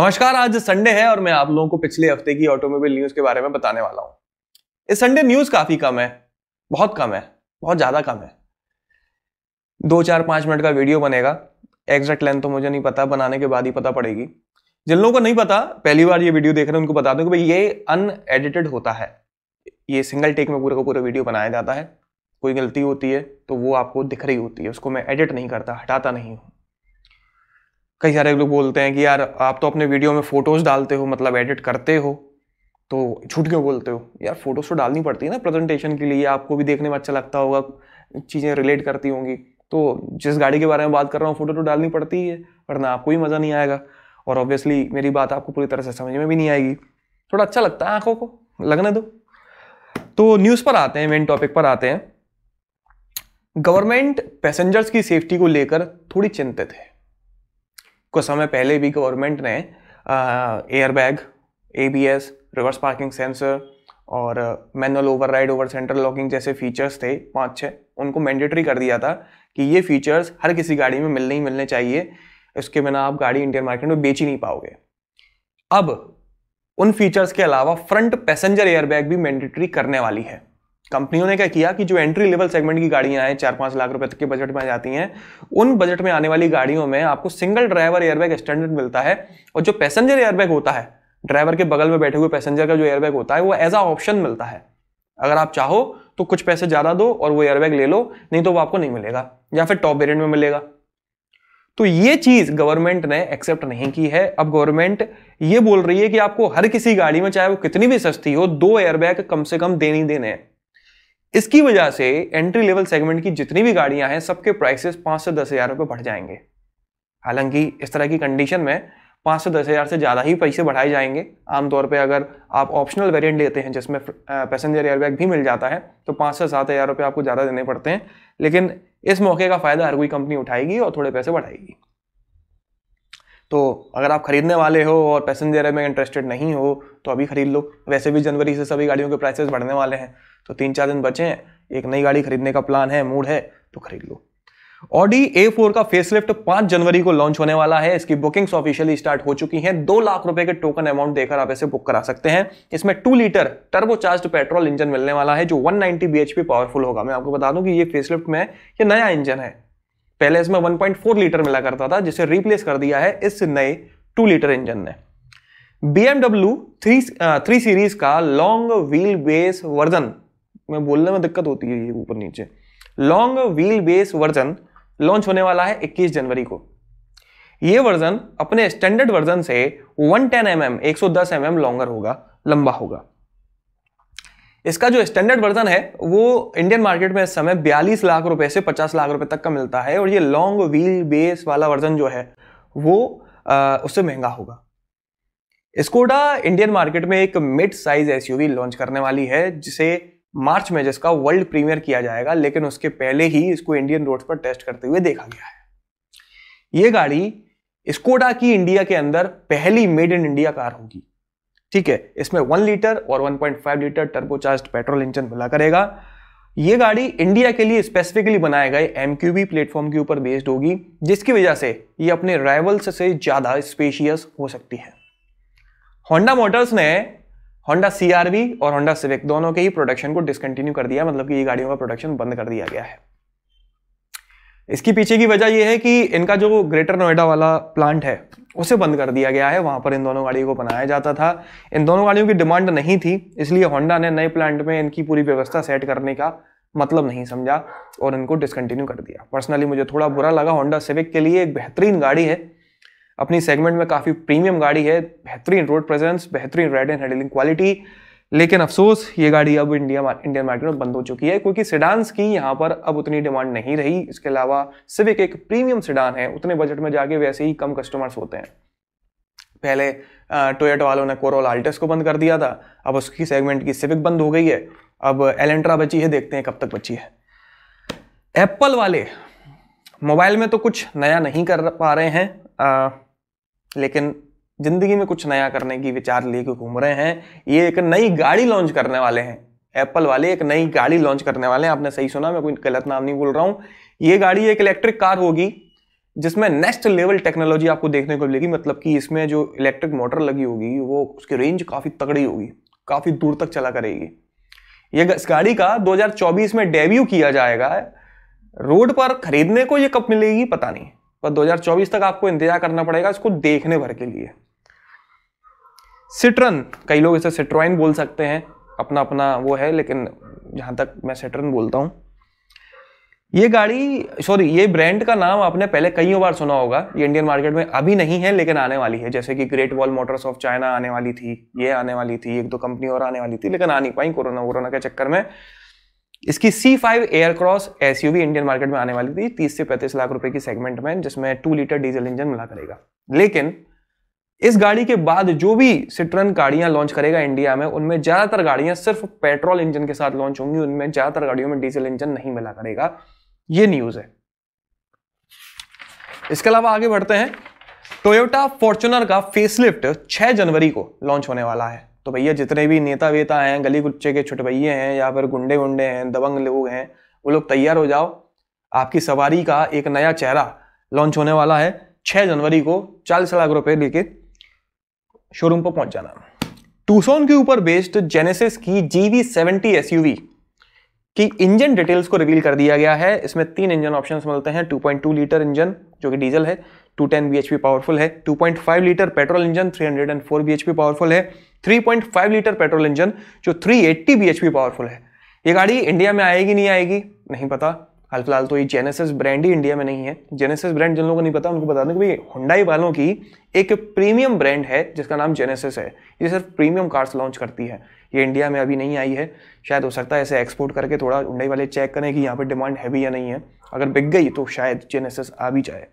नमस्कार आज संडे है और मैं आप लोगों को पिछले हफ्ते की ऑटोमोबाइल न्यूज के बारे में बताने वाला हूँ इस संडे न्यूज काफी कम है बहुत कम है बहुत ज्यादा कम है दो चार पांच मिनट का वीडियो बनेगा एग्जैक्ट लेंथ तो मुझे नहीं पता बनाने के बाद ही पता पड़ेगी जिन लोगों को नहीं पता पहली बार ये वीडियो देख रहे हैं उनको बता दें कि भाई ये अनएडिटेड होता है ये सिंगल टेक में पूरा का पूरा वीडियो बनाया जाता है कोई गलती होती है तो वो आपको दिख रही होती है उसको मैं एडिट नहीं करता हटाता नहीं हूँ कई सारे लोग बोलते हैं कि यार आप तो अपने वीडियो में फ़ोटोज़ डालते हो मतलब एडिट करते हो तो झूठ क्यों बोलते हो यार फ़ोटोज़ तो डालनी पड़ती है ना प्रेजेंटेशन के लिए आपको भी देखने में अच्छा लगता होगा चीज़ें रिलेट करती होंगी तो जिस गाड़ी के बारे में बात कर रहा हूँ फ़ोटो तो डालनी पड़ती है वरना आपको भी मज़ा नहीं आएगा और ऑब्वियसली मेरी बात आपको पूरी तरह से समझ में भी नहीं आएगी थोड़ा अच्छा लगता है आँखों को लगने दो तो न्यूज़ पर आते हैं मेन टॉपिक पर आते हैं गवर्नमेंट पैसेंजर्स की सेफ्टी को लेकर थोड़ी चिंतित है कुछ समय पहले भी गवर्नमेंट ने airbag ABS reverse parking sensor और manual ride over central locking जैसे फीचर्स थे पाँच छः उनको मैंडेटरी कर दिया था कि ये फीचर्स हर किसी गाड़ी में मिलने ही मिलने चाहिए इसके बिना आप गाड़ी इंडियन मार्केट में बेच ही नहीं पाओगे अब उन फीचर्स के अलावा फ्रंट पैसेंजर एयरबैग भी मैंडेटरी करने वाली है कंपनियों ने क्या किया कि जो एंट्री लेवल सेगमेंट की गाड़ियां हैं चार पांच लाख रुपए तक के बजट में आ जाती हैं उन बजट में आने वाली गाड़ियों में आपको सिंगल ड्राइवर एयरबैग स्टैंडर्ड मिलता है और जो पैसेंजर एयरबैग होता है ड्राइवर के बगल में बैठे हुए पैसेंजर का जो एयरबैग होता है वो एज अ ऑप्शन मिलता है अगर आप चाहो तो कुछ पैसे ज़्यादा दो और वो एयरबैग ले लो नहीं तो वो आपको नहीं मिलेगा या फिर टॉप वेरियंट में मिलेगा तो ये चीज़ गवर्नमेंट ने एक्सेप्ट नहीं की है अब गवर्नमेंट ये बोल रही है कि आपको हर किसी गाड़ी में चाहे वो कितनी भी सस्ती हो दो एयरबैग कम से कम देने ही देने हैं इसकी वजह से एंट्री लेवल सेगमेंट की जितनी भी गाड़ियां हैं सबके प्राइसेस पाँच से दस हज़ार रुपये बढ़ जाएंगे हालांकि इस तरह की कंडीशन में पाँच से दस हज़ार से ज़्यादा ही पैसे बढ़ाए जाएंगे आमतौर पर अगर आप ऑप्शनल वेरिएंट लेते हैं जिसमें पैसेंजर एयरबैग भी मिल जाता है तो पाँच से सात हज़ार रुपये आपको ज़्यादा देने पड़ते हैं लेकिन इस मौके का फ़ायदा हर कोई कंपनी उठाएगी और थोड़े पैसे बढ़ाएगी तो अगर आप ख़रीदने वाले हो और पैसेंजर में इंटरेस्टेड नहीं हो तो अभी ख़रीद लो वैसे भी जनवरी से सभी गाड़ियों के प्राइसेस बढ़ने वाले हैं तो तीन चार दिन बचे हैं एक नई गाड़ी खरीदने का प्लान है मूड है तो खरीद लो ऑडी ए फोर का फेसलिफ्ट पांच जनवरी को लॉन्च होने वाला है इसकी बुकिंग्स ऑफिशियली स्टार्ट हो चुकी हैं दो लाख रुपए के टोकन अमाउंट देकर आप इसे बुक करा सकते हैं इसमें two litre turbocharge petrol engine मिलने वाला है जो 190 बीएचपी पावरफुल होगा मैं आपको बता दूं कि ये फेसलिफ्ट में ये नया इंजन है पहले इसमें 1.4 लीटर मिला करता था जिसे रिप्लेस कर दिया है इस नए 2 लीटर इंजन ने BMW 3 3 सीरीज का लॉन्ग व्हील बेस वर्जन में बोलने में दिक्कत होती है ऊपर नीचे long wheelbase version launch होने वाला है 21 जनवरी को ये वर्जन अपने स्टैंडर्ड वर्जन से 110 ten mm, 110 M mm longer होगा लंबा होगा इसका जो स्टैंडर्ड वर्जन है वो इंडियन मार्केट में इस समय बयालीस लाख रुपए से पचास लाख रुपए तक का मिलता है और ये लॉन्ग व्हील बेस वाला वर्जन जो है वो उससे महंगा होगा स्कोडा इंडियन मार्केट में एक मिड साइज एसयूवी लॉन्च करने वाली है जिसे मार्च में जिसका वर्ल्ड प्रीमियर किया जाएगा लेकिन उसके पहले ही इसको इंडियन रोड पर टेस्ट करते हुए देखा गया है ये गाड़ी स्कोडा की इंडिया के अंदर पहली मेड इन इंडिया कार होगी ठीक है इसमें वन लीटर और one point five litre turbocharge petrol engine मिला करेगा ये गाड़ी इंडिया के लिए स्पेसिफिकली बनाए गए एम प्लेटफॉर्म के ऊपर बेस्ड होगी जिसकी वजह से ये अपने राइवल्स से ज़्यादा स्पेशियस हो सकती है होंडा मोटर्स ने होंडा सी और होंडा सिविक दोनों के ही प्रोडक्शन को डिसकंटिन्यू कर दिया मतलब कि ये गाड़ियों का प्रोडक्शन बंद कर दिया गया है इसकी पीछे की वजह यह है कि इनका जो ग्रेटर नोएडा वाला प्लांट है उसे बंद कर दिया गया है वहाँ पर इन दोनों गाड़ियों को बनाया जाता था इन दोनों गाड़ियों की डिमांड नहीं थी इसलिए होंडा ने नए प्लांट में इनकी पूरी व्यवस्था सेट करने का मतलब नहीं समझा और इनको डिसकंटिन्यू कर दिया पर्सनली मुझे थोड़ा बुरा लगा होंडा सिविक के लिए एक बेहतरीन गाड़ी है अपनी सेगमेंट में काफ़ी प्रीमियम गाड़ी है बेहतरीन रोड प्रेजेंस बेहतरीन राइड एंड हैंडलिंग क्वालिटी लेकिन अफसोस ये गाड़ी अब इंडिया इंडियन मार्केट में बंद हो चुकी है क्योंकि सिडान्स की यहाँ पर अब उतनी डिमांड नहीं रही इसके अलावा सिविक एक प्रीमियम सिडान है उतने बजट में जाके वैसे ही कम कस्टमर्स होते हैं पहले टोयोटो वालों ने कोरोल आल्टस को बंद कर दिया था अब उसकी सेगमेंट की सिविक बंद हो गई है अब एलेंट्रा बची है देखते हैं कब तक बची है एप्पल वाले मोबाइल में तो कुछ नया नहीं कर पा रहे हैं आ, लेकिन जिंदगी में कुछ नया करने की विचार लेके घूम रहे हैं ये एक नई गाड़ी लॉन्च करने वाले हैं एप्पल वाले एक नई गाड़ी लॉन्च करने वाले हैं आपने सही सुना मैं कोई गलत नाम नहीं बोल रहा हूँ ये गाड़ी एक इलेक्ट्रिक कार होगी जिसमें नेक्स्ट लेवल टेक्नोलॉजी आपको देखने को मिलेगी मतलब कि इसमें जो इलेक्ट्रिक मोटर लगी होगी वो उसकी रेंज काफ़ी तगड़ी होगी काफ़ी दूर तक चला करेगी ये इस गाड़ी का 2024 में डेब्यू किया जाएगा रोड पर खरीदने को ये कब मिलेगी पता नहीं पर 2024 तक आपको इंतजार करना पड़ेगा इसको देखने भर के लिए सिट्रन कई लोग इसे सिट्रोइन बोल सकते हैं अपना अपना वो है लेकिन जहाँ तक मैं सिट्रन बोलता हूँ ये गाड़ी सॉरी ये ब्रांड का नाम आपने पहले कई बार सुना होगा ये इंडियन मार्केट में अभी नहीं है लेकिन आने वाली है जैसे कि Great Wall Motors of China आने वाली थी ये आने वाली थी एक दो कंपनी और आने वाली थी लेकिन आ नहीं पाई कोरोना वोरोना के चक्कर में इसकी C five Aircross S Indian market में आने वाली थी तीस से पैंतीस लाख रुपए की सेगमेंट में जिसमें टू लीटर डीजल इंजन मिला करेगा लेकिन इस गाड़ी के बाद जो भी सिट्रन गाड़ियां लॉन्च करेगा इंडिया में उनमें ज़्यादातर गाड़ियां सिर्फ पेट्रोल इंजन के साथ लॉन्च होंगी उनमें ज़्यादातर गाड़ियों में डीजल इंजन नहीं मिला करेगा ये न्यूज़ है इसके अलावा आगे बढ़ते हैं टोयोटा फॉर्चुनर का फेसलिफ्ट 6 जनवरी को लॉन्च होने वाला है तो भैया जितने भी नेता वेता हैं गली गुच्चे के छुटभैये हैं या फिर गुंडे गुंडे हैं दबंग लोग हैं वो लोग तैयार हो जाओ आपकी सवारी का एक नया चेहरा लॉन्च होने वाला है 6 जनवरी को चालीस लाख रुपए लेके शोरूम पर पहुंच जाना टूसोन के ऊपर बेस्ड जेनेसिस की जीवी सेवेंटी एस की इंजन डिटेल्स को रिवील कर दिया गया है इसमें तीन इंजन ऑप्शंस मिलते हैं 2.2 लीटर इंजन जो कि डीजल है 210 टेन बी पावरफुल है 2.5 litre petrol engine 304 hundred powerful है 3.5 लीटर पेट्रोल इंजन जो 380 एट्टी पावरफुल है ये गाड़ी इंडिया में आएगी नहीं आएगी नहीं पता हाल फिलहाल तो ये जेनेसिस ब्रांड ही इंडिया में नहीं है जेनेसिस ब्रांड जिन लोगों को नहीं पता उनको बता दें कि भाई हुंडाई वालों की एक प्रीमियम ब्रांड है जिसका नाम जेनेसिस है ये सिर्फ प्रीमियम कार्स लॉन्च करती है ये इंडिया में अभी नहीं आई है शायद हो सकता है ऐसे एक्सपोर्ट करके थोड़ा हुंडाई वाले चेक करें कि यहाँ पर डिमांड हैवी या नहीं है अगर बिक गई तो शायद जेनेसिस आ भी जाए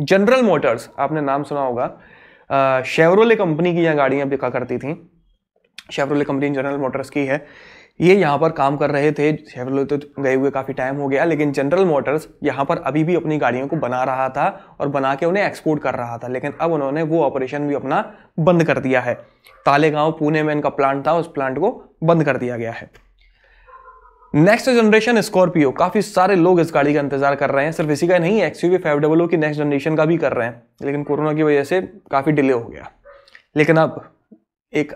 जनरल मोटर्स आपने नाम सुना होगा शेवरोले कंपनी की यहाँ गाड़ियाँ बिका करती थी शेवरोले कंपनी जनरल मोटर्स की है ये यहाँ पर काम कर रहे थे शेवरले तो गए हुए काफ़ी टाइम हो गया लेकिन जनरल मोटर्स यहाँ पर अभी भी अपनी गाड़ियों को बना रहा था और बना के उन्हें एक्सपोर्ट कर रहा था लेकिन अब उन्होंने वो ऑपरेशन भी अपना बंद कर दिया है तालेगांव पुणे में इनका प्लांट था उस प्लांट को बंद कर दिया गया है नेक्स्ट जनरेशन स्कॉर्पियो काफ़ी सारे लोग इस गाड़ी का इंतजार कर रहे हैं सिर्फ इसी का नहीं एक्स यू फाइव डबल की नेक्स्ट जनरेशन का भी कर रहे हैं लेकिन कोरोना की वजह से काफ़ी डिले हो गया लेकिन अब एक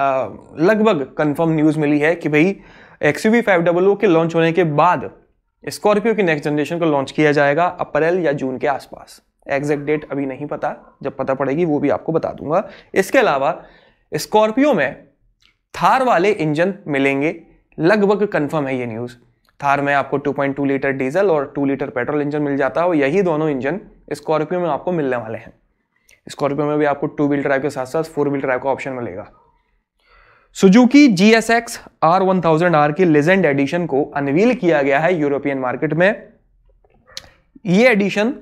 लगभग कंफर्म न्यूज़ मिली है कि भाई X U five double O के लॉन्च होने के बाद स्कॉर्पियो की नेक्स्ट जनरेशन को लॉन्च किया जाएगा अप्रैल या जून के आसपास एग्जैक्ट डेट अभी नहीं पता जब पता पड़ेगी वो भी आपको बता दूंगा इसके अलावा स्कॉर्पियो में थार वाले इंजन मिलेंगे लगभग कंफर्म है ये न्यूज़ थार में आपको 2.2 लीटर डीजल और 2 लीटर पेट्रोल इंजन मिल जाता है और यही दोनों इंजन स्कॉर्पियो में आपको मिलने वाले हैं स्कॉर्पियो में भी आपको टू व्हील ड्राइव के साथ साथ फोर व्हील ड्राइव का ऑप्शन मिलेगा Suzuki G S X R one thousand R की लेजेंड एडिशन को अनवील किया गया है यूरोपियन मार्केट में ये एडिशन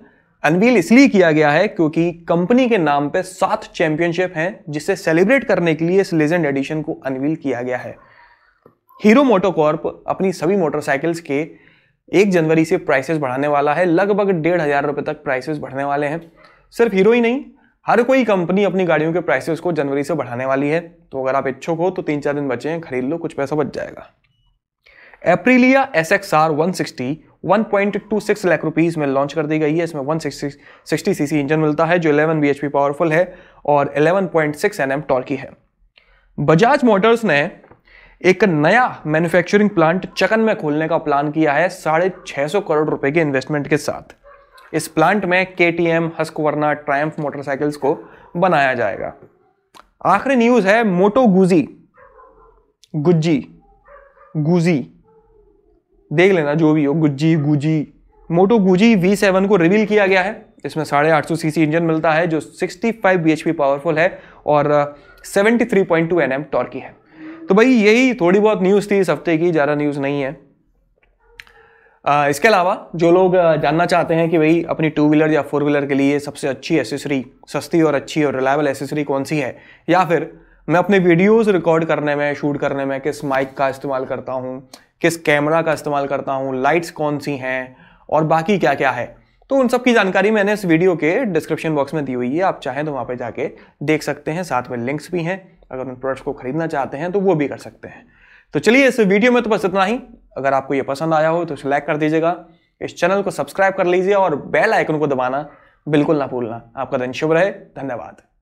अनवील इसलिए किया गया है क्योंकि कंपनी के नाम पे सात चैंपियनशिप हैं जिसे सेलिब्रेट करने के लिए इस लेजेंड एडिशन को अनवील किया गया है हीरो मोटोकॉर्प अपनी सभी मोटरसाइकिल्स के एक जनवरी से प्राइसेस बढ़ाने वाला है लगभग डेढ़ हजार रुपये तक प्राइसेस बढ़ने वाले हैं सिर्फ हीरो ही नहीं हर कोई कंपनी अपनी गाड़ियों के प्राइसेस को जनवरी से बढ़ाने वाली है तो अगर आप इच्छुक हो तो तीन चार दिन बचे हैं खरीद लो कुछ पैसा बच जाएगा Aprilia S X R one sixty one point two six lakh rupees में लॉन्च कर दी गई है इसमें वन सिक्सटी सी इंजन मिलता है जो इलेवन बी पावरफुल है और eleven point six N M torque है बजाज मोटर्स ने एक नया मैन्युफैक्चरिंग प्लांट चकन में खोलने का प्लान किया है साढ़े छः सौ करोड़ रुपए के इन्वेस्टमेंट के साथ इस प्लांट में K T M Husqvarna Triumph motorcycles को बनाया जाएगा आखिरी न्यूज़ है मोटो गुजी गुज्जी गुजी देख लेना जो भी हो Guzzi Guzzi Moto Guzzi V seven को रिवील किया गया है इसमें साढ़े आठ सौ सी इंजन मिलता है जो 65 पी पावरफुल है और seventy three point N M torque है तो भाई यही थोड़ी बहुत न्यूज़ थी इस हफ्ते की ज़्यादा न्यूज़ नहीं है इसके अलावा जो लोग जानना चाहते हैं कि भाई अपनी टू व्हीलर या फोर व्हीलर के लिए सबसे अच्छी एसेसरी सस्ती और अच्छी और रिलायबल एसेसरी कौन सी है या फिर मैं अपने वीडियोस रिकॉर्ड करने में शूट करने में किस माइक का इस्तेमाल करता हूँ किस कैमरा का इस्तेमाल करता हूँ लाइट्स कौन सी हैं और बाकी क्या क्या है तो उन सब की जानकारी मैंने इस वीडियो के डिस्क्रिप्शन बॉक्स में दी हुई है आप चाहें तो वहाँ पर जाके देख सकते हैं साथ में लिंक्स भी हैं अगर उन प्रोडक्ट्स को खरीदना चाहते हैं तो वो भी कर सकते हैं तो चलिए इस वीडियो में तो बस इतना ही अगर आपको ये पसंद आया हो तो लाइक कर दीजिएगा इस चैनल को सब्सक्राइब कर लीजिए और बेल आइकन को दबाना बिल्कुल ना भूलना आपका दिन शुभ रहे धन्यवाद